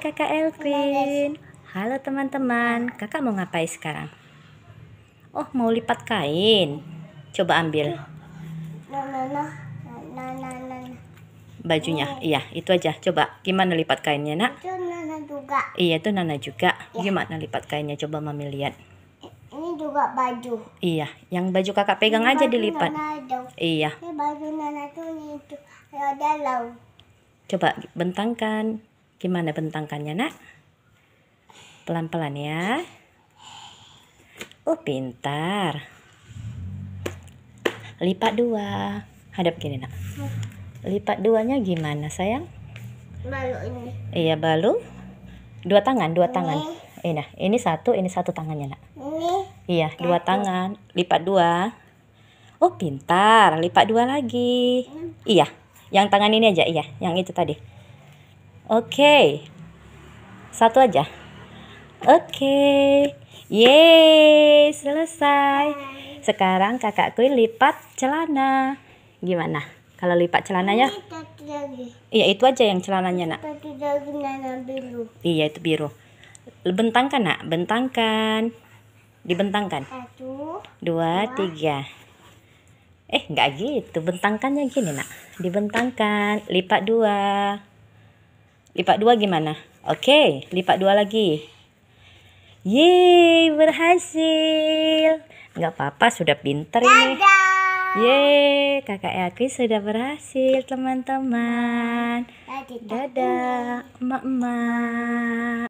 Kakak Elvin. Halo teman-teman, Kakak mau ngapain sekarang? Oh, mau lipat kain. Coba ambil. Bajunya, oh. iya itu aja. Coba gimana lipat kainnya nak? Iya itu Nana juga. Iya. Gimana lipat kainnya? Coba mami lihat. Ini juga baju. Iya, yang baju kakak pegang aja dilipat. Iya. Ini baju Nana tuh itu dalam. Coba bentangkan. Gimana bentangkannya nak Pelan-pelan ya. Oh pintar. Lipat dua. Hadap gini nak. Lipat duanya gimana sayang? Balu ini. Iya balu. Dua tangan, dua ini. tangan. ini eh, nah, ini satu, ini satu tangannya nak. Ini. Iya, satu. dua tangan. Lipat dua. Oh pintar, lipat dua lagi. Hmm. Iya, yang tangan ini aja, iya, yang itu tadi. Oke. Okay. Satu aja. Oke. Okay. Yeay, selesai. Sekarang kakakku lipat celana. Gimana? Kalau lipat celananya? Iya, itu aja yang celananya, Nak. Iya, itu biru. Bentangkan, Nak. Bentangkan. Dibentangkan. Satu, dua, dua. tiga. Eh, nggak gitu. Bentangkannya gini, Nak. Dibentangkan. Lipat dua. Lipat dua gimana? Oke, lipat dua lagi. Yeay, berhasil. Enggak apa-apa, sudah pinter ini. Yeay, kakak Elki sudah berhasil, teman-teman. Dadah, emak-emak.